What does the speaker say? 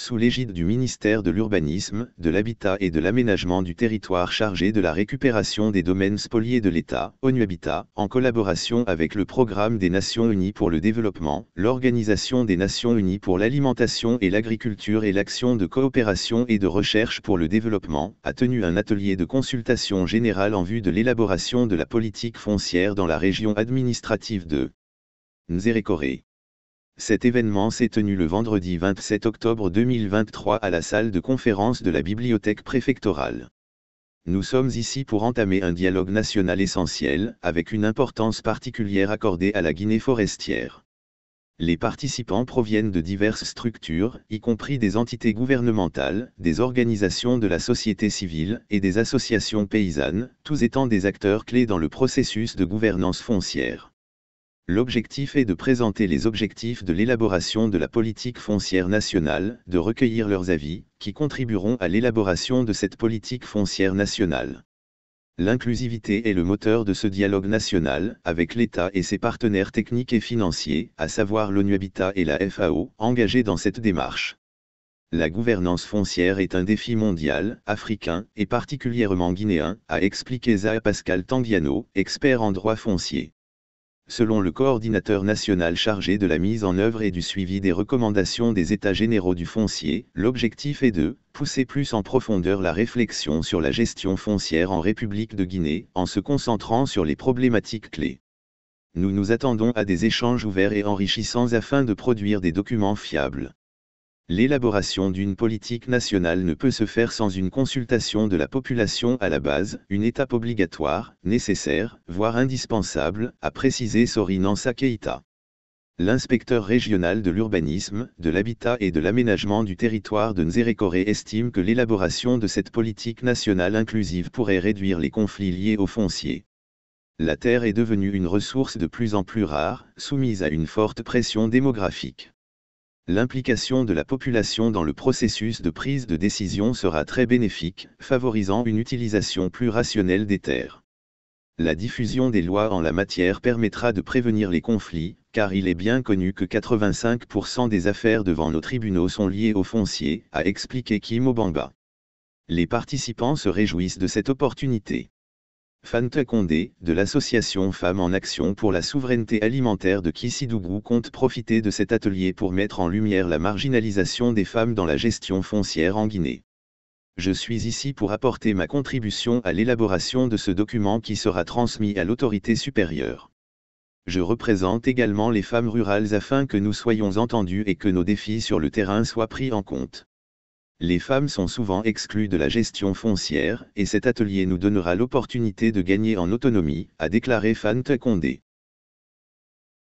sous l'égide du ministère de l'Urbanisme, de l'Habitat et de l'Aménagement du Territoire chargé de la récupération des domaines spoliés de l'État, ONU Habitat, en collaboration avec le Programme des Nations Unies pour le Développement, l'Organisation des Nations Unies pour l'Alimentation et l'Agriculture et l'Action de coopération et de recherche pour le développement, a tenu un atelier de consultation générale en vue de l'élaboration de la politique foncière dans la région administrative de Nzérékoré. Cet événement s'est tenu le vendredi 27 octobre 2023 à la salle de conférence de la bibliothèque préfectorale. Nous sommes ici pour entamer un dialogue national essentiel, avec une importance particulière accordée à la Guinée forestière. Les participants proviennent de diverses structures, y compris des entités gouvernementales, des organisations de la société civile et des associations paysannes, tous étant des acteurs clés dans le processus de gouvernance foncière. L'objectif est de présenter les objectifs de l'élaboration de la politique foncière nationale, de recueillir leurs avis, qui contribueront à l'élaboration de cette politique foncière nationale. L'inclusivité est le moteur de ce dialogue national, avec l'État et ses partenaires techniques et financiers, à savoir l'ONU Habitat et la FAO, engagés dans cette démarche. La gouvernance foncière est un défi mondial, africain, et particulièrement guinéen, a expliqué Zaha Pascal Tangiano, expert en droit foncier selon le coordinateur national chargé de la mise en œuvre et du suivi des recommandations des États généraux du foncier, l'objectif est de pousser plus en profondeur la réflexion sur la gestion foncière en République de Guinée en se concentrant sur les problématiques clés. Nous nous attendons à des échanges ouverts et enrichissants afin de produire des documents fiables. L'élaboration d'une politique nationale ne peut se faire sans une consultation de la population à la base, une étape obligatoire, nécessaire, voire indispensable, a précisé Sorinan Sakeita. L'inspecteur régional de l'urbanisme, de l'habitat et de l'aménagement du territoire de Nzérékoré estime que l'élaboration de cette politique nationale inclusive pourrait réduire les conflits liés aux fonciers. La terre est devenue une ressource de plus en plus rare, soumise à une forte pression démographique l'implication de la population dans le processus de prise de décision sera très bénéfique, favorisant une utilisation plus rationnelle des terres. La diffusion des lois en la matière permettra de prévenir les conflits, car il est bien connu que 85% des affaires devant nos tribunaux sont liées aux foncier, a expliqué Kim Obamba. Les participants se réjouissent de cette opportunité. Fante Condé, de l'association Femmes en Action pour la souveraineté alimentaire de Kissidougou compte profiter de cet atelier pour mettre en lumière la marginalisation des femmes dans la gestion foncière en Guinée. Je suis ici pour apporter ma contribution à l'élaboration de ce document qui sera transmis à l'autorité supérieure. Je représente également les femmes rurales afin que nous soyons entendus et que nos défis sur le terrain soient pris en compte les femmes sont souvent exclues de la gestion foncière, et cet atelier nous donnera l'opportunité de gagner en autonomie, a déclaré Fante Condé.